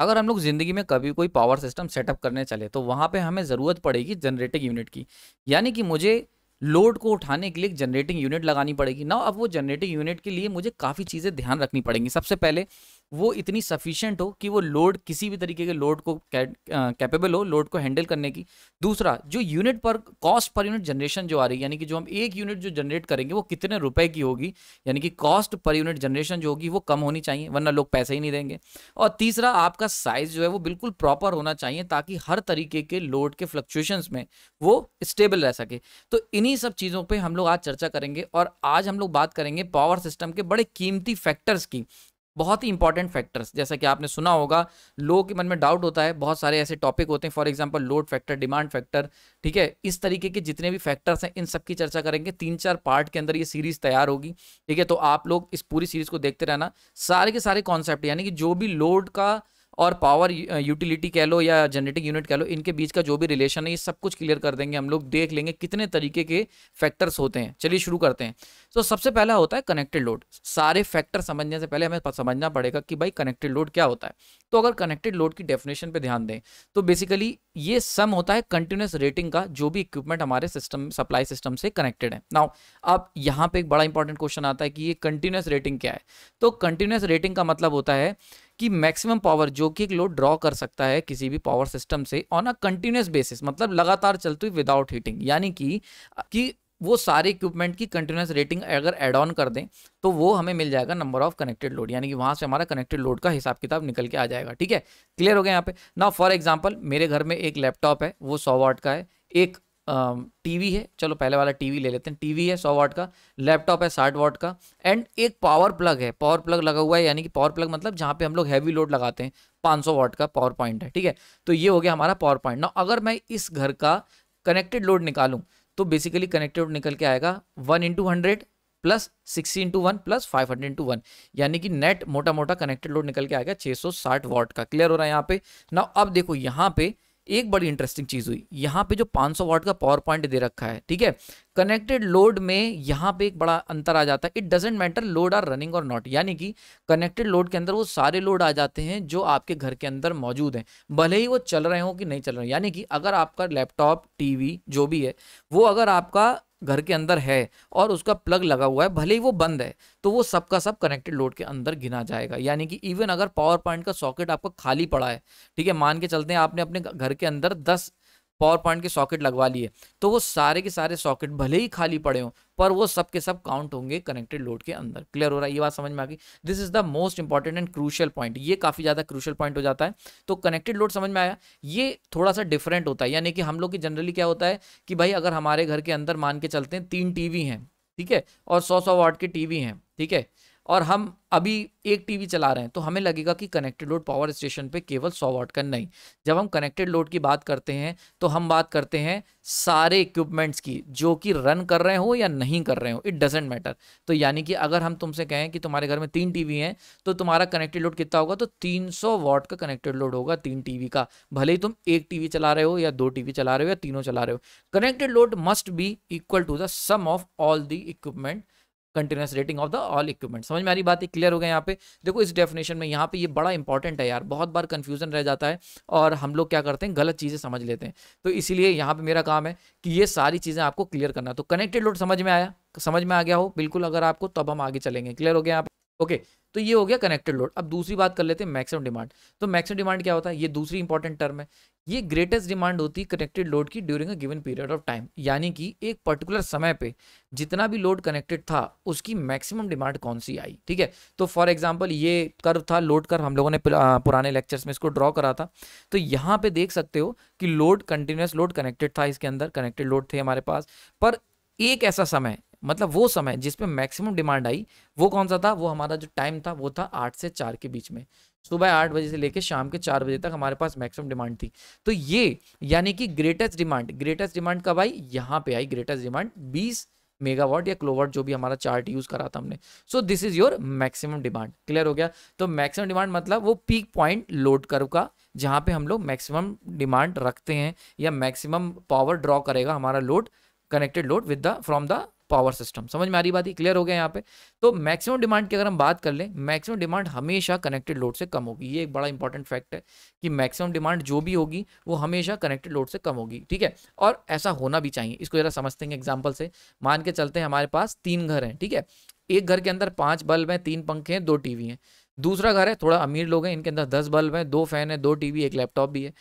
अगर हम लोग ज़िंदगी में कभी कोई पावर सिस्टम सेटअप करने चले तो वहाँ पे हमें ज़रूरत पड़ेगी जनरेटिंग यूनिट की यानी कि मुझे लोड को उठाने के लिए जनरेटिंग यूनिट लगानी पड़ेगी ना अब वो जनरेटिंग यूनिट के लिए मुझे काफ़ी चीज़ें ध्यान रखनी पड़ेंगी सबसे पहले वो इतनी सफिशेंट हो कि वो लोड किसी भी तरीके के लोड को कैपेबल हो लोड को हैंडल करने की दूसरा जो यूनिट पर कॉस्ट पर यूनिट जनरेशन जो आ रही है यानी कि जो हम एक यूनिट जो जनरेट करेंगे वो कितने रुपए की होगी यानी कि कॉस्ट पर यूनिट जनरेशन जो होगी वो कम होनी चाहिए वरना लोग पैसे ही नहीं देंगे और तीसरा आपका साइज जो है वो बिल्कुल प्रॉपर होना चाहिए ताकि हर तरीके के लोड के फ्लक्चुएशन में वो स्टेबल रह सके तो इन्हीं सब चीज़ों पर हम लोग आज चर्चा करेंगे और आज हम लोग बात करेंगे पावर सिस्टम के बड़े कीमती फैक्टर्स की बहुत ही इंपॉर्टेंट फैक्टर्स जैसा कि आपने सुना होगा लोगों के मन में डाउट होता है बहुत सारे ऐसे टॉपिक होते हैं for example load factor demand factor ठीक है इस तरीके के जितने भी फैक्टर्स हैं इन सब की चर्चा करेंगे तीन चार पार्ट के अंदर ये सीरीज तैयार होगी ठीक है तो आप लोग इस पूरी सीरीज को देखते रहना सारे के सारे कॉन्सेप्ट यानी कि जो भी लोड का और पावर यूटिलिटी कह लो या जनरेटिंग यूनिट कह लो इनके बीच का जो भी रिलेशन है ये सब कुछ क्लियर कर देंगे हम लोग देख लेंगे कितने तरीके के फैक्टर्स होते हैं चलिए शुरू करते हैं तो सबसे पहला होता है कनेक्टेड लोड सारे फैक्टर समझने से पहले हमें समझना पड़ेगा कि भाई कनेक्टेड लोड क्या होता है तो अगर कनेक्टेड लोड की डेफिनेशन पर ध्यान दें तो बेसिकली ये सम होता है कंटिन्यूस रेटिंग का जो भी इक्विपमेंट हमारे सिस्टम सप्लाई सिस्टम से कनेक्टेड है नाउ अब यहाँ पे एक बड़ा इंपॉर्टेंट क्वेश्चन आता है कि ये कंटिन्यूस रेटिंग क्या है तो कंटिन्यूस रेटिंग का मतलब होता है कि मैक्सिमम पावर जो कि एक लोड ड्रॉ कर सकता है किसी भी पावर सिस्टम से ऑन अ कंटिन्यूस बेसिस मतलब लगातार चलती हुई विदाउट हीटिंग यानी कि कि वो सारे इक्विपमेंट की कंटिन्यूस रेटिंग अगर एड ऑन कर दें तो वो हमें मिल जाएगा नंबर ऑफ कनेक्टेड लोड यानी कि वहाँ से हमारा कनेक्टेड लोड का हिसाब किताब निकल के आ जाएगा ठीक है क्लियर हो गया यहाँ पे ना फॉर एग्जाम्पल मेरे घर में एक लैपटॉप है वो सौ वाट का है एक टीवी है चलो पहले वाला टीवी ले लेते हैं टीवी है सौ वाट का लैपटॉप है साठ वाट का एंड एक पावर प्लग है पावर प्लग लगा हुआ है यानी कि पावर प्लग मतलब जहाँ पे हम लोग हैवी लोड लगाते हैं सौ वाट का पावर पॉइंट है ठीक है तो ये हो गया हमारा पावर पॉइंट ना अगर मैं इस घर का कनेक्टेड लोड निकालूँ तो बेसिकली कनेक्टेड लोड निकल के आएगा one into hundred plus sixty into one plus five hundred into one यानी कि नेट मोटा मोटा कनेक्टेड लोड निकल के आएगा साठ वाट का क्लियर हो रहा है यहाँ पे ना अब देखो यहाँ पे एक बड़ी इंटरेस्टिंग चीज़ हुई यहाँ पे जो 500 वाट का पावर पॉइंट दे रखा है ठीक है कनेक्टेड लोड में यहाँ पे एक बड़ा अंतर आ जाता है it doesn't matter load are running or not यानी कि कनेक्टेड लोड के अंदर वो सारे लोड आ जाते हैं जो आपके घर के अंदर मौजूद हैं भले ही वो चल रहे हों कि नहीं चल रहे यानी कि अगर आपका लैपटॉप टीवी जो भी है वो अगर आपका घर के अंदर है और उसका प्लग लगा हुआ है भले ही वो बंद है तो वो सब का सब कनेक्टेड लोड के अंदर गिना जाएगा यानी कि इवन अगर पावर पॉइंट का सॉकेट आपका खाली पड़ा है ठीक है मान के चलते हैं आपने अपने घर के अंदर दस पावर पॉइंट के सॉकेट लगवा लिए तो वो सारे के सारे सॉकेट भले ही खाली पड़े हों पर वो सब के सब काउंट होंगे कनेक्टेड लोड के अंदर क्लियर हो रहा है ये बात समझ में आ गई this is the most important and crucial point ये काफ़ी ज़्यादा क्रूशियल पॉइंट हो जाता है तो कनेक्टेड लोड समझ में आया ये थोड़ा सा डिफरेंट होता है यानी कि हम लोग की जनरली क्या होता है कि भाई अगर हमारे घर के अंदर मान के चलते हैं तीन टीवी हैं ठीक है और सौ सौ वाट के टीवी हैं ठीक है और हम अभी एक टीवी चला रहे हैं तो हमें लगेगा कि कनेक्टेड लोड पावर स्टेशन पे केवल 100 वाट का नहीं जब हम कनेक्टेड लोड की बात करते हैं तो हम बात करते हैं सारे इक्विपमेंट्स की जो कि रन कर रहे हो या नहीं कर रहे हो इट डजेंट मैटर तो यानी कि अगर हम तुमसे कहें कि तुम्हारे घर में तीन टीवी हैं तो तुम्हारा कनेक्टेड लोड कितना होगा तो तीन वाट का कनेक्टेड लोड होगा तीन टीवी का भले ही तुम एक टीवी चला रहे हो या दो टीवी चला रहे हो या तीनों चला रहे हो connected load must be equal to the sum of all the equipment continuous rating of the all equipment समझ में आ रही बात है क्लियर हो गया यहाँ पे देखो इस डेफिनेशन में यहाँ पे ये बड़ा इंपॉर्टेंट है यार बहुत बार कन्फ्यूजन रह जाता है और हम लोग क्या करते हैं गलत चीज़ें समझ लेते हैं तो इसीलिए यहाँ पे मेरा काम है कि ये सारी चीज़ें आपको क्लियर करना तो कनेक्टेड लोड समझ में आया समझ में आ गया हो बिल्कुल अगर आपको तब हम आगे चलेंगे क्लियर हो गया आप ओके तो ये हो गया कनेक्टेड लोड अब दूसरी बात कर लेते हैं मैक्सिमम डिमांड तो मैक्सिमम डिमांड क्या होता है ये दूसरी इंपॉर्टेंट टर्म है ये ग्रेटेस्ट डिमांड होती है कनेक्टेड लोड की during a given period of time यानी कि एक पर्टिकुलर समय पे जितना भी लोड कनेक्टेड था उसकी मैक्सिमम डिमांड कौन सी आई ठीक है तो फॉर एग्जांपल ये कर्व था लोड कर्व हम लोगों ने पुराने लेक्चर्स में इसको ड्रॉ करा था तो यहाँ पे देख सकते हो कि लोड कंटिन्यूस लोड कनेक्टेड था इसके अंदर कनेक्टेड लोड थे हमारे पास पर एक ऐसा समय मतलब वो समय जिसपे मैक्सिमम डिमांड आई वो कौन सा था वो हमारा जो टाइम था वो था आठ से चार के बीच में सुबह आठ बजे से लेकर शाम के चार बजे तक हमारे पास मैक्सिमम डिमांड थी तो ये यानी कि ग्रेटेस्ट डिमांड ग्रेटेस्ट डिमांड कब आई यहाँ पे आई ग्रेटेस्ट डिमांड बीस मेगावाट या क्लोवाट जो भी हमारा चार्ट यूज करा था हमने so this is your maximum demand clear हो गया तो मैक्सिमम डिमांड मतलब वो पीक पॉइंट लोड कर्व का जहाँ पे हम लोग मैक्सिमम डिमांड रखते हैं या मैक्सिमम पावर ड्रॉ करेगा हमारा load connected load with the from the power system समझ में आ रही बात ही क्लियर हो गया यहाँ पे तो मैक्सिमम डिमांड की अगर हम बात कर लें मैक्सिमम डिमांड हमेशा कनेक्टेड लोड से कम होगी ये एक बड़ा इंपॉर्टेंट फैक्ट है कि मैक्सिमम डिमांड जो भी होगी वो हमेशा कनेक्टेड लोड से कम होगी ठीक है और ऐसा होना भी चाहिए इसको जरा समझते हैं एग्जाम्पल से मान के चलते हैं हमारे पास तीन घर हैं ठीक है एक घर के अंदर पाँच बल्ब हैं तीन पंखे हैं दो टी हैं दूसरा घर है थोड़ा अमीर लोग हैं इनके अंदर दस बल्ब हैं दो फैन है दो टी एक लैपटॉप भी है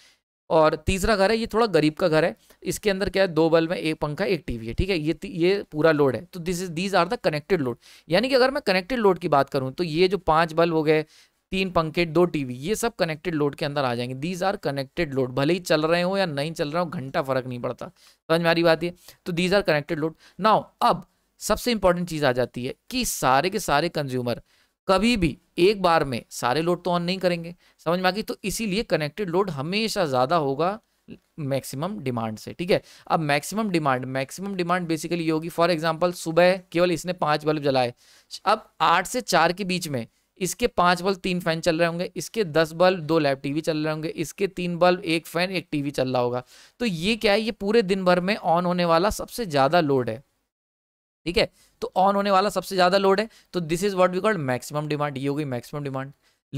और तीसरा घर है ये थोड़ा गरीब का घर है इसके अंदर क्या है दो बल्ब है एक पंखा एक टीवी है ठीक है ये ये पूरा लोड है तो this is these are the connected load यानी कि अगर मैं कनेक्टेड लोड की बात करूँ तो ये जो पाँच बल्ब हो गए तीन पंखे दो टीवी ये सब कनेक्टेड लोड के अंदर आ जाएंगे दीज आर कनेक्टेड लोड भले ही चल रहे हो या नहीं चल रहे हो घंटा फर्क नहीं पड़ता समझ में आ रही बात ये तो these are connected load now अब सबसे इंपॉर्टेंट चीज़ आ जाती है कि सारे के सारे कंज्यूमर कभी भी एक बार में सारे लोड तो ऑन नहीं करेंगे समझ में आ गई तो इसीलिए कनेक्टेड लोड हमेशा ज़्यादा होगा मैक्सिमम डिमांड से ठीक है अब maximum demand maximum demand basically ये होगी फॉर एग्जांपल सुबह केवल इसने पांच बल्ब जलाए अब आठ से चार के बीच में इसके पांच बल्ब तीन फैन चल रहे होंगे इसके दस बल्ब दो लैब टीवी चल रहे होंगे इसके तीन बल्ब एक फैन एक टीवी चल रहा होगा तो ये क्या है ये पूरे दिन भर में ऑन होने वाला सबसे ज़्यादा लोड है ठीक है तो ऑन होने वाला सबसे ज्यादा लोड है तो this is what we called maximum demand ये होगी मैक्सिमम डिमांड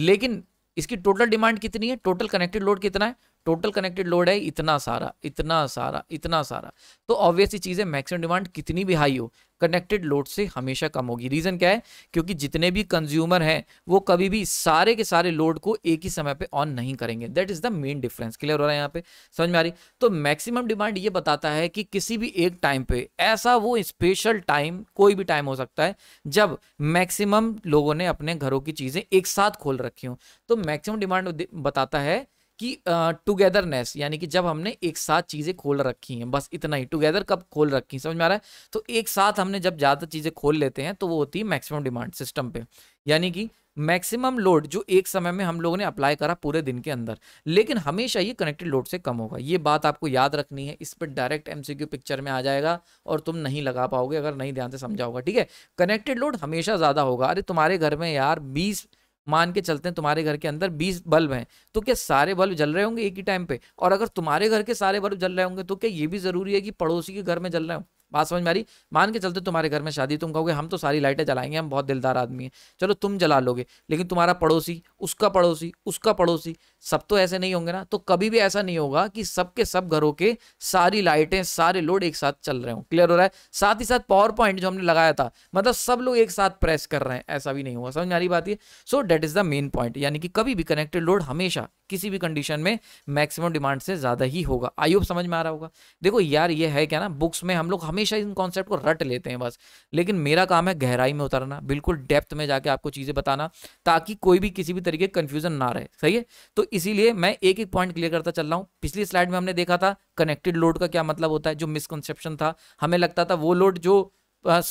लेकिन इसकी टोटल डिमांड कितनी है टोटल कनेक्टेड लोड कितना है टोटल कनेक्टेड लोड है इतना सारा इतना सारा इतना सारा तो ऑब्वियसली चीज़ है मैक्सिमम डिमांड कितनी भी हाई हो कनेक्टेड लोड से हमेशा कम होगी रीज़न क्या है क्योंकि जितने भी कंज्यूमर हैं वो कभी भी सारे के सारे लोड को एक ही समय पे ऑन नहीं करेंगे that is the main difference clear हो रहा है यहाँ पे समझ में आ रही तो मैक्सिमम डिमांड ये बताता है कि किसी भी एक टाइम पे ऐसा वो स्पेशल टाइम कोई भी टाइम हो सकता है जब मैक्सिमम लोगों ने अपने घरों की चीज़ें एक साथ खोल रखी हों तो मैक्सिमम डिमांड बताता है कि टुगेदरनेस यानी कि जब हमने एक साथ चीज़ें खोल रखी हैं बस इतना ही टुगेदर कब खोल रखी हैं समझ में आ रहा है तो एक साथ हमने जब ज़्यादा चीज़ें खोल लेते हैं तो वो होती है मैक्सिमम डिमांड सिस्टम पे यानी कि मैक्सिमम लोड जो एक समय में हम लोगों ने अप्लाई करा पूरे दिन के अंदर लेकिन हमेशा ये कनेक्टेड लोड से कम होगा ये बात आपको याद रखनी है इस पर डायरेक्ट एमसीक्यू पिक्चर में आ जाएगा और तुम नहीं लगा पाओगे अगर नहीं ध्यान से समझाओगे ठीक है कनेक्टेड लोड हमेशा ज़्यादा होगा अरे तुम्हारे घर में यार बीस मान के चलते हैं तुम्हारे घर के अंदर बीस बल्ब हैं तो क्या सारे बल्ब जल रहे होंगे एक ही टाइम पे और अगर तुम्हारे घर के सारे बल्ब जल रहे होंगे तो क्या ये भी जरूरी है कि पड़ोसी के घर में जल रहे हों बात समझ में आ रही मान के चलते तुम्हारे घर में शादी तुम कहोगे हम तो सारी लाइटें जलाएंगे हम बहुत दिलदार आदमी हैं चलो तुम जला लोगे लेकिन तुम्हारा पड़ोसी उसका पड़ोसी उसका पड़ोसी सब तो ऐसे नहीं होंगे ना तो कभी भी ऐसा नहीं होगा कि सबके सब घरों के सारी लाइटें सारे लोड एक साथ चल रहे हो क्लियर हो रहा है साथ ही साथ पावर पॉइंट जो हमने लगाया था मतलब सब लोग एक साथ प्रेस कर रहे हैं ऐसा भी नहीं होगा समझ में आ रही बात ये so that is the main point यानी कि कभी भी कनेक्टेड लोड हमेशा किसी भी कंडीशन में मैक्सिमम डिमांड से ज्यादा ही होगा आई होप समझ में आ रहा होगा देखो यार ये है क्या ना बुक्स में हम लोग हमें हमेशा इन कॉन्सेप्ट को रट लेते हैं बस लेकिन मेरा काम है गहराई में उतरना बिल्कुल डेप्थ में जाके आपको चीज़ें बताना ताकि कोई भी किसी भी तरीके कन्फ्यूजन ना रहे सही है तो इसीलिए मैं एक एक पॉइंट क्लियर करता चल रहा हूँ पिछली स्लाइड में हमने देखा था कनेक्टेड लोड का क्या मतलब होता है जो मिसकनसेप्शन था हमें लगता था वो लोड जो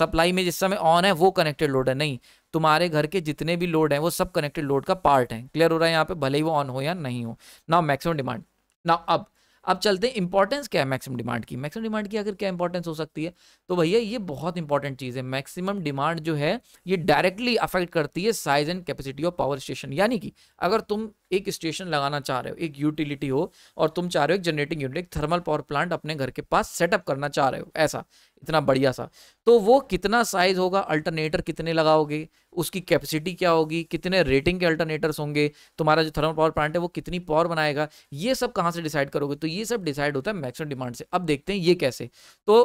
सप्लाई में जिस समय ऑन है वो कनेक्टेड लोड है नहीं तुम्हारे घर के जितने भी लोड हैं वो सब कनेक्टेड लोड का पार्ट है क्लियर हो रहा है यहाँ पे भले ही वो ऑन हो या नहीं हो ना मैक्सिमम डिमांड ना अब अब चलते हैं इंपॉर्टेंस क्या है मैक्सिमम डिमांड की मैक्सिमम डिमांड की अगर क्या इंपॉर्टेंस हो सकती है तो भैया ये बहुत इंपॉर्टेंट चीज़ है मैक्सिमम डिमांड जो है ये डायरेक्टली अफेक्ट करती है size and capacity of power station यानी कि अगर तुम एक स्टेशन लगाना चाह रहे हो एक यूटिलिटी हो और तुम चाह रहे हो एक जनरेटिंग यूनिट एक थर्मल पावर प्लांट अपने घर के पास सेटअप करना चाह रहे हो ऐसा इतना बढ़िया सा तो वो कितना साइज होगा अल्टरनेटर कितने लगाओगे उसकी कैपेसिटी क्या होगी कितने रेटिंग के अल्टरनेटर्स होंगे तुम्हारा जो थर्मल पावर प्लांट है वो कितनी पावर बनाएगा ये सब कहाँ से डिसाइड करोगे तो ये सब डिसाइड होता है मैक्सिमम डिमांड से अब देखते हैं ये कैसे तो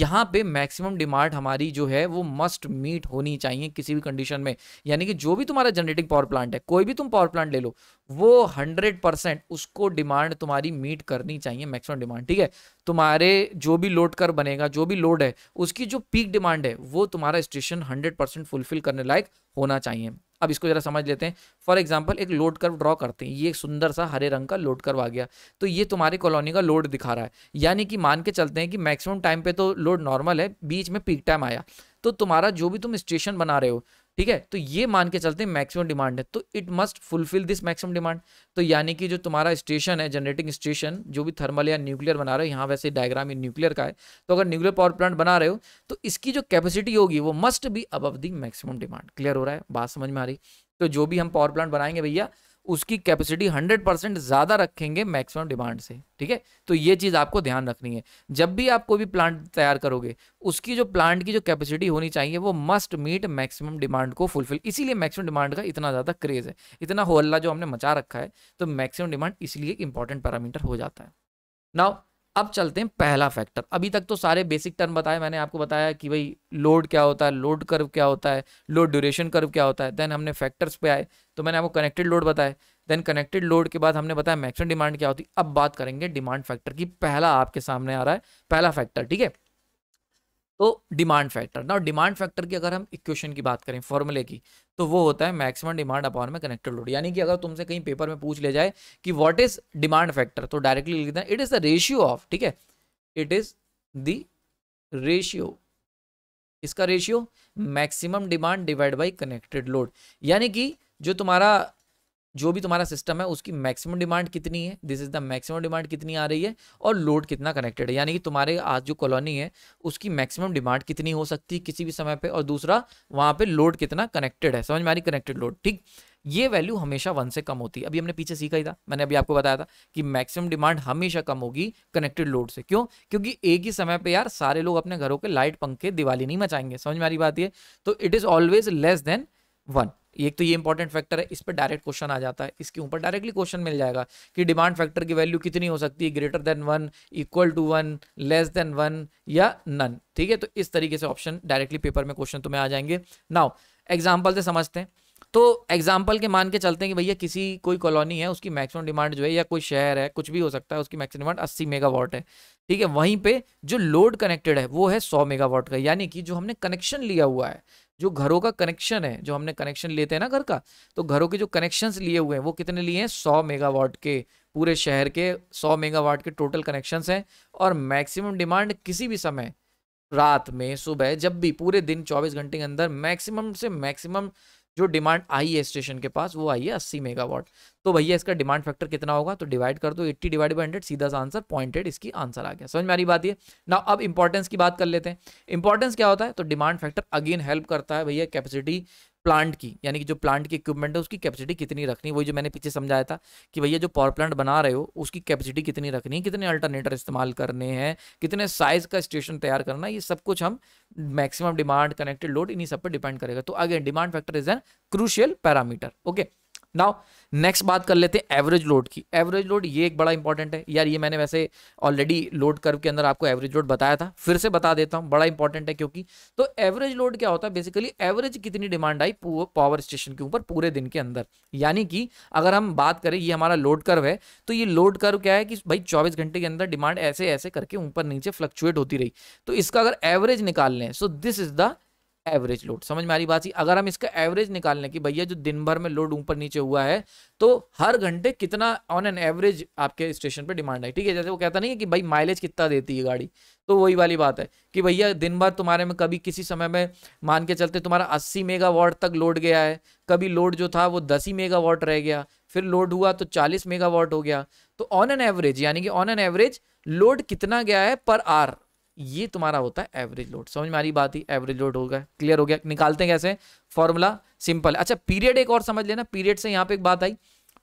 यहाँ पे मैक्सिमम डिमांड हमारी जो है वो मस्ट मीट होनी चाहिए किसी भी कंडीशन में यानी कि जो भी तुम्हारा जनरेटिंग पावर प्लांट है कोई भी तुम पावर प्लांट ले लो वो हंड्रेड परसेंट उसको डिमांड तुम्हारी मीट करनी चाहिए मैक्सिमम डिमांड ठीक है तुम्हारे जो भी लोड कर बनेगा जो भी लोड है उसकी जो पीक डिमांड है वो तुम्हारा स्टेशन हंड्रेड परसेंट फुलफिल करने लायक होना चाहिए अब इसको जरा समझ लेते हैं फॉर एग्जाम्पल एक लोड कर्व ड्रॉ करते हैं ये एक सुंदर सा हरे रंग का लोड कर्व आ गया तो ये तुम्हारी कॉलोनी का लोड दिखा रहा है यानी कि मान के चलते हैं कि मैक्सिमम टाइम पे तो लोड नॉर्मल है बीच में पीक टाइम आया तो तुम्हारा जो भी तुम स्टेशन बना रहे हो ठीक है तो ये मान के चलते हैं मैक्सिमम डिमांड है तो it must fulfil this maximum demand तो यानी कि जो तुम्हारा स्टेशन है जनरेटिंग स्टेशन जो भी थर्मल या न्यूक्लियर बना रहे हो यहाँ वैसे डायग्राम ये न्यूक्लियर का है तो अगर न्यूक्लियर पावर प्लांट बना रहे हो तो इसकी जो कैपेसिटी होगी वो मस्ट बी अब दी मैक्सिमम डिमांड क्लियर हो रहा है बात समझ में आ रही तो जो भी हम पावर प्लांट बनाएंगे भैया उसकी कैपेसिटी 100 परसेंट ज़्यादा रखेंगे मैक्सिमम डिमांड से ठीक है तो ये चीज़ आपको ध्यान रखनी है जब भी आप कोई भी प्लांट तैयार करोगे उसकी जो प्लांट की जो कैपेसिटी होनी चाहिए वो मस्ट मीट मैक्सिमम डिमांड को फुलफिल इसीलिए मैक्सिमम डिमांड का इतना ज़्यादा क्रेज़ है इतना होल्ला जो हमने मचा रखा है तो मैक्सिमम डिमांड इसलिए इंपॉर्टेंट पैरामीटर हो जाता है नाउ अब चलते हैं पहला फैक्टर अभी तक तो सारे बेसिक टर्म बताए मैंने आपको बताया कि भाई लोड क्या होता है लोड कर्व क्या होता है लोड ड्यूरेशन कर्व क्या होता है देन हमने फैक्टर्स पे आए तो मैंने आपको कनेक्टेड लोड बताया देन कनेक्टेड लोड के बाद हमने बताया मैक्सिमम डिमांड क्या होती है अब बात करेंगे डिमांड फैक्टर की पहला आपके सामने आ रहा है पहला फैक्टर ठीक है तो डिमांड फैक्टर ना डिमांड फैक्टर की अगर हम इक्वेशन की बात करें फॉर्मूले की तो वो होता है मैक्सिमम डिमांड अपॉन में कनेक्टेड लोड यानी कि अगर तुमसे कहीं पेपर में पूछ ले जाए कि व्हाट इज डिमांड फैक्टर तो डायरेक्टली लिख देना it is the ratio of ठीक है इट इज द रेशियो इसका ratio maximum demand divide by connected load यानी कि जो तुम्हारा जो भी तुम्हारा सिस्टम है उसकी मैक्सिमम डिमांड कितनी है this is the maximum demand कितनी आ रही है और लोड कितना कनेक्टेड है यानी कि तुम्हारे आज जो कॉलोनी है उसकी मैक्सिमम डिमांड कितनी हो सकती है किसी भी समय पे और दूसरा वहाँ पे लोड कितना कनेक्टेड है समझ में आ रही कनेक्टेड लोड ठीक ये वैल्यू हमेशा वन से कम होती है अभी हमने पीछे सीखा ही था मैंने अभी आपको बताया था कि मैक्सिमम डिमांड हमेशा कम होगी कनेक्टेड लोड से क्यों क्योंकि एक ही समय पे यार सारे लोग अपने घरों के लाइट पंखे दिवाली नहीं मचाएंगे समझ में आ रही बात ये तो it is always less than one एक तो ये इंपॉर्टेंट फैक्टर है इस पर डायरेक्ट क्वेश्चन आ जाता है इसके ऊपर डायरेक्टली क्वेश्चन मिल जाएगा कि डिमांड फैक्टर की वैल्यू कितनी हो सकती है greater than one equal to one less than one या नन ठीक है तो इस तरीके से ऑप्शन डायरेक्टली पेपर में क्वेश्चन तुम्हें आ जाएंगे नाउ एग्जाम्पल से समझते हैं तो एग्जाम्पल के मान के चलते हैं कि भैया किसी कोई कॉलोनी है उसकी मैक्सिमम डिमांड जो है या कोई शहर है कुछ भी हो सकता है उसकी मैक्सिमम डिमांड 80 मेगावाट है ठीक है वहीं पे जो लोड कनेक्टेड है वो है 100 मेगावाट का यानी कि जो हमने कनेक्शन लिया हुआ है जो घरों का कनेक्शन है जो हमने कनेक्शन लेते हैं ना घर का तो घरों के जो कनेक्शंस लिए हुए हैं वो कितने लिए हैं सौ मेगावाट के पूरे शहर के सौ मेगावाट के टोटल कनेक्शंस हैं और मैक्सिमम डिमांड किसी भी समय रात में सुबह जब भी पूरे दिन चौबीस घंटे के अंदर मैक्सिमम से मैक्सिमम जो डिमांड आई है स्टेशन के पास वो आई है अस्सी मेगावाट तो भैया इसका डिमांड फैक्टर कितना होगा तो डिवाइड कर दो एट्टी डिवाइड बाई हंड्रेड सीधा सा आंसर पॉइंटेड इसकी आंसर आ गया समझ में आ रही बात ये ना अब इंपॉर्टेंस की बात कर लेते हैं इंपॉर्टेंस क्या होता है तो डिमांड फैक्टर अगेन हेल्प करता है भैया कैपेसिटी प्लांट की यानी कि जो प्लांट की इक्विपमेंट है उसकी कैपेसिटी कितनी रखनी वही जो मैंने पीछे समझाया था कि भैया जो पावर प्लांट बना रहे हो उसकी कैपेसिटी कितनी रखनी है कितने अल्टरनेटर इस्तेमाल करने हैं कितने साइज का स्टेशन तैयार करना ये सब कुछ हम मैक्सिमम डिमांड कनेक्टेड लोड इन्हीं सब पर डिपेंड करेगा तो again demand factor is an crucial parameter okay now next बात कर लेते हैं एवरेज लोड की एवरेज लोड ये एक बड़ा इंपॉर्टेंट है यार ये मैंने वैसे ऑलरेडी लोड कर्व के अंदर आपको एवरेज लोड बताया था फिर से बता देता हूँ बड़ा इंपॉर्टेंट है क्योंकि तो एवरेज लोड क्या होता है बेसिकली एवरेज कितनी डिमांड आई पावर स्टेशन के ऊपर पूरे दिन के अंदर यानी कि अगर हम बात करें ये हमारा लोड कर्व है तो ये लोड कर्व क्या है कि भाई चौबीस घंटे के अंदर डिमांड ऐसे ऐसे करके ऊपर नीचे फ्लक्चुएट होती रही तो इसका अगर एवरेज निकाल लें so this is the average load समझ में आ रही बात ही अगर हम इसका एवरेज निकालने की भैया जो दिन भर में लोड ऊपर नीचे हुआ है तो हर घंटे कितना ऑन एन एवरेज आपके स्टेशन पे डिमांड है ठीक है जैसे वो कहता नहीं है कि भाई माइलेज कितना देती है गाड़ी तो वही वाली बात है कि भैया दिन भर तुम्हारे में कभी किसी समय में मान के चलते तुम्हारा अस्सी मेगा तक लोड गया है कभी लोड जो था वो दस ही मेगा रह गया फिर लोड हुआ तो चालीस मेगावाट हो गया तो ऑन एन एवरेज यानी कि ऑन एन एवरेज लोड कितना गया है पर आर ये तुम्हारा होता है एवरेज लोड समझ में आ रही बात ही एवरेज लोड हो गया क्लियर हो गया निकालते हैं कैसे फॉर्मूला सिंपल अच्छा पीरियड एक और समझ लेना पीरियड से यहाँ पे एक बात आई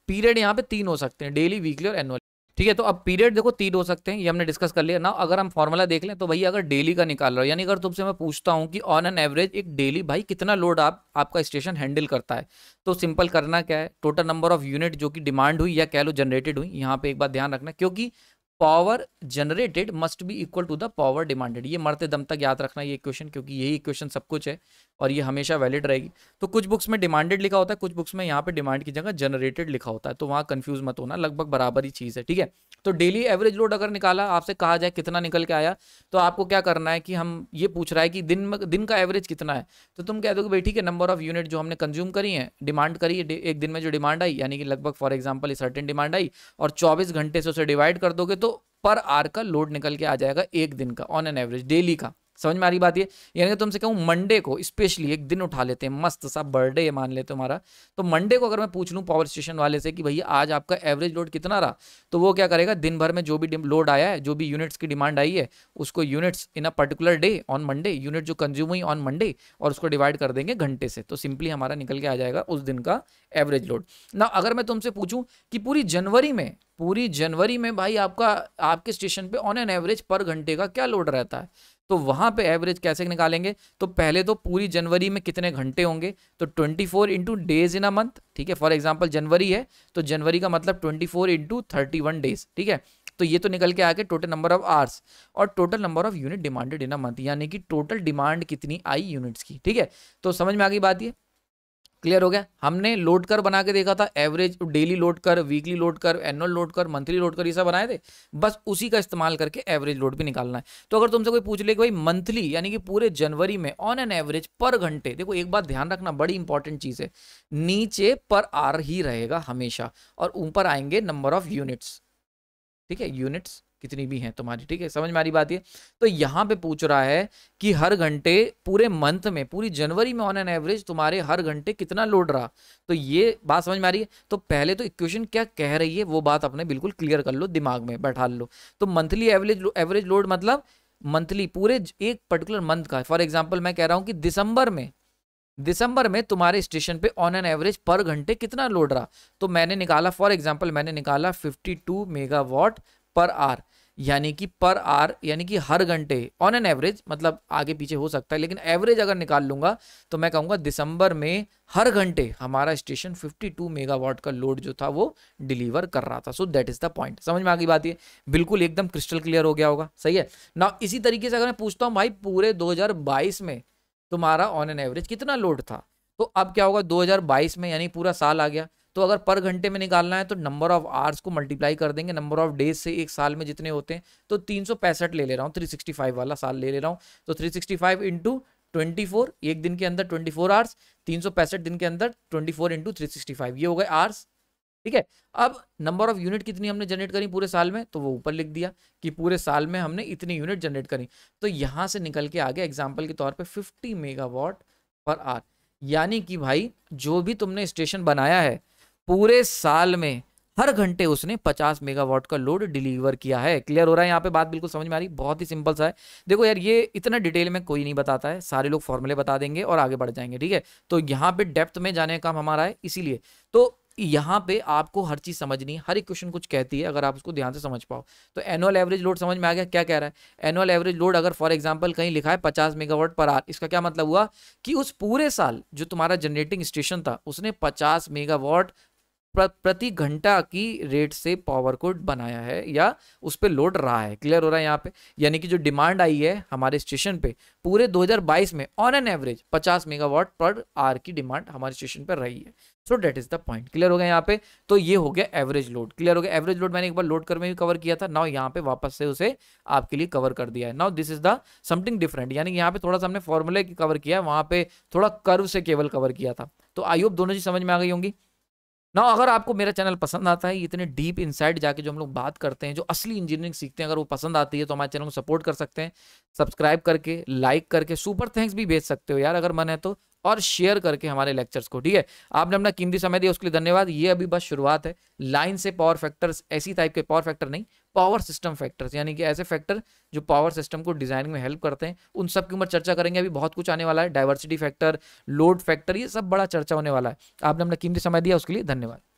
पीरियड यहाँ पे तीन हो सकते हैं डेली वीकली और एनुअल ठीक है तो अब पीरियड देखो तीन हो सकते हैं ये हमने डिस्कस कर लिया ना अगर हम फॉर्मूला देख लें तो भाई अगर डेली का निकाल रहा हो यानी अगर तुमसे मैं पूछता हूँ कि ऑन एन एवरेज एक डेली भाई कितना लोड आप आपका स्टेशन हैंडल करता है तो सिंपल करना क्या है टोटल नंबर ऑफ यूनिट जो कि डिमांड हुई या कह लो जनरेटेड हुई यहाँ पे एक बार ध्यान रखना क्योंकि power generated must be equal to the power demanded ये मरते दम तक याद रखना ये क्वेश्चन क्योंकि यही क्वेश्चन सब कुछ है और ये हमेशा वैलिड रहेगी तो कुछ बुक्स में डिमांडेड लिखा होता है कुछ बुक्स में यहाँ पे डिमांड की जगह जनरेटेड लिखा होता है तो वहाँ कन्फ्यूज मत होना लगभग बराबर ही चीज़ है ठीक है तो डेली एवरेज लोड अगर निकाला आपसे कहा जाए कितना निकल के आया तो आपको क्या करना है कि हम ये पूछ रहा है कि दिन दिन का एवरेज कितना है तो तुम कह दोगे भाई ठीक है नंबर ऑफ यूनिट जो हमने कंज्यूम करी है डिमांड करी है एक दिन में जो डिमांड आई यानी कि लगभग फॉर एग्जाम्पल सर्टेन डिमांड आई और चौबीस घंटे से उसे डिवाइड कर दोगे तो पर आर का लोड निकल के आ जाएगा एक दिन का ऑन एन एवरेज डेली का समझ में आ रही बात ये यानी कि तुमसे कहूँ मंडे को स्पेशली एक दिन उठा लेते हैं मस्त सा बर्थडे मान लेते हमारा तो मंडे को अगर मैं पूछ लूँ पावर स्टेशन वाले से कि भैया आज आपका एवरेज लोड कितना रहा तो वो क्या करेगा दिन भर में जो भी लोड आया है जो भी यूनिट्स की डिमांड आई है उसको units in a particular day on Monday unit जो कंज्यूम हुई ऑन मंडे और उसको डिवाइड कर देंगे घंटे से तो सिंपली हमारा निकल के आ जाएगा उस दिन का एवरेज लोड ना अगर मैं तुमसे पूछूँ कि पूरी जनवरी में पूरी जनवरी में भाई आपका आपके स्टेशन पे ऑन एन एवरेज पर घंटे का क्या लोड रहता है तो वहाँ पे एवरेज कैसे निकालेंगे तो पहले तो पूरी जनवरी में कितने घंटे होंगे तो 24 four into days in a month ठीक है फॉर एग्जाम्पल जनवरी है तो जनवरी का मतलब 24 फोर इंटू थर्टी डेज ठीक है तो ये तो निकल के आके टोटल नंबर ऑफ आर्स और total number of unit demanded in a month यानी कि टोटल डिमांड कितनी आई यूनिट्स की ठीक है तो समझ में आ गई बात ये क्लियर हो गया हमने लोड कर बना के देखा था एवरेज डेली लोड कर वीकली लोड कर एनुअल लोड कर मंथली लोड कर ये सब बनाए थे बस उसी का इस्तेमाल करके एवरेज लोड भी निकालना है तो अगर तुमसे कोई पूछ ले कि भाई मंथली यानी कि पूरे जनवरी में ऑन एन एवरेज पर घंटे देखो एक बात ध्यान रखना बड़ी इंपॉर्टेंट चीज़ है नीचे पर आर ही रहेगा हमेशा और ऊपर आएंगे नंबर ऑफ यूनिट्स ठीक है यूनिट्स कितनी भी हैं तुम्हारी ठीक है समझ में आ रही बात ये तो यहाँ पे पूछ रहा है कि हर घंटे पूरे मंथ में पूरी जनवरी में ऑन एन एवरेज तुम्हारे हर घंटे कितना लोड रहा तो ये बात समझ में आ रही है तो पहले तो इक्वेशन क्या कह रही है वो बात अपने बिल्कुल क्लियर कर लो दिमाग में बैठा लो तो मंथली एवरेज एवरेज लोड मतलब मंथली पूरे एक पर्टिकुलर मंथ का फॉर एग्जाम्पल मैं कह रहा हूँ कि दिसंबर में दिसंबर में तुम्हारे स्टेशन पे ऑन एन एवरेज पर घंटे कितना लोड रहा तो मैंने निकाला फॉर एग्जाम्पल मैंने निकाला 52 मेगावाट पर आर यानी कि पर आर यानी कि हर घंटे ऑन एन एवरेज मतलब आगे पीछे हो सकता है लेकिन एवरेज अगर निकाल लूंगा तो मैं कहूँगा दिसंबर में हर घंटे हमारा स्टेशन 52 मेगावाट का लोड जो था वो डिलीवर कर रहा था so that is the point समझ में आ गई बात ये बिल्कुल एकदम क्रिस्टल क्लियर हो गया होगा सही है ना इसी तरीके से अगर मैं पूछता हूँ भाई पूरे दो में तुम्हारा ऑन एन एवरेज कितना लोड था तो अब क्या होगा दो में यानी पूरा साल आ गया तो अगर पर घंटे में निकालना है तो नंबर ऑफ आवर्स को मल्टीप्लाई कर देंगे नंबर ऑफ डेज से एक साल में जितने होते हैं तो तीन ले ले रहा हूँ थ्री वाला साल ले ले रहा हूँ तो थ्री सिक्सटी ट्वेंटी फोर एक दिन के अंदर ट्वेंटी फोर आवर्स तीन सौ पैंसठ दिन के अंदर twenty four into three sixty five ये हो गए आवर्स ठीक है अब नंबर ऑफ यूनिट कितनी हमने जनरेट करी पूरे साल में तो वो ऊपर लिख दिया कि पूरे साल में हमने इतनी यूनिट जनरेट करी तो यहाँ से निकल के आगे एग्जाम्पल के तौर पर फिफ्टी मेगावाट पर आर यानी कि भाई जो भी तुमने स्टेशन बनाया है पूरे साल में हर घंटे उसने 50 मेगावाट का लोड डिलीवर किया है क्लियर हो रहा है यहाँ पे बात बिल्कुल समझ में आ रही बहुत ही सिंपल सा है देखो यार ये इतना डिटेल में कोई नहीं बताता है सारे लोग फॉर्मूले बता देंगे और आगे बढ़ जाएंगे ठीक है तो यहाँ पे डेप्थ में जाने का काम हमारा है इसीलिए तो यहाँ पे आपको हर चीज समझनी हर एक क्वेश्चन कुछ कहती है अगर आप उसको ध्यान से समझ पाओ तो एनुअल एवरेज लोड समझ में आ गया क्या कह रहा है एनुअल एवरेज लोड अगर फॉर एग्जाम्पल कहीं लिखा है पचास मेगावाट पर आर इसका क्या मतलब हुआ कि उस पूरे साल जो तुम्हारा जनरेटिंग स्टेशन था उसने पचास मेगावाट प्रति घंटा की रेट से पावर को बनाया है या उस पर लोड रहा है क्लियर हो रहा है यहाँ पे यानी कि जो डिमांड आई है हमारे स्टेशन पे पूरे 2022 में on an average 50 megawatt per hour की डिमांड हमारे स्टेशन पर रही है so that is the point clear हो गया यहाँ पे तो ये हो गया एवरेज लोड क्लियर हो गया एवरेज लोड मैंने एक बार लोड कर में भी कवर किया था नाउ यहाँ पे वापस से उसे आपके लिए कवर कर दिया है now this is the something different यानी यहाँ पे थोड़ा सा हमने फॉर्मूले कवर किया वहाँ पे थोड़ा कर्व से केवल कवर किया था तो आई होप दोनों चीज समझ में आ गई होंगी ना अगर आपको मेरा चैनल पसंद आता है इतने डीप इनसाइड जाके जो हम लोग बात करते हैं जो असली इंजीनियरिंग सीखते हैं अगर वो पसंद आती है तो हमारे चैनल को सपोर्ट कर सकते हैं सब्सक्राइब करके लाइक करके सुपर थैंक्स भी भेज सकते हो यार अगर मन है तो और शेयर करके हमारे लेक्चर्स को ठीक है आपने अपना कीमती समय दिया उसके लिए धन्यवाद ये अभी बस शुरुआत है लाइन से पावर फैक्टर्स ऐसी टाइप के पावर फैक्टर नहीं पावर सिस्टम फैक्टर्स यानी कि ऐसे फैक्टर जो पावर सिस्टम को डिजाइनिंग में हेल्प करते हैं उन सब के ऊपर चर्चा करेंगे अभी बहुत कुछ आने वाला है डाइवर्सिटी फैक्टर लोड फैक्टर ये सब बड़ा चर्चा होने वाला है आपने अपना कीमती समय दिया उसके लिए धन्यवाद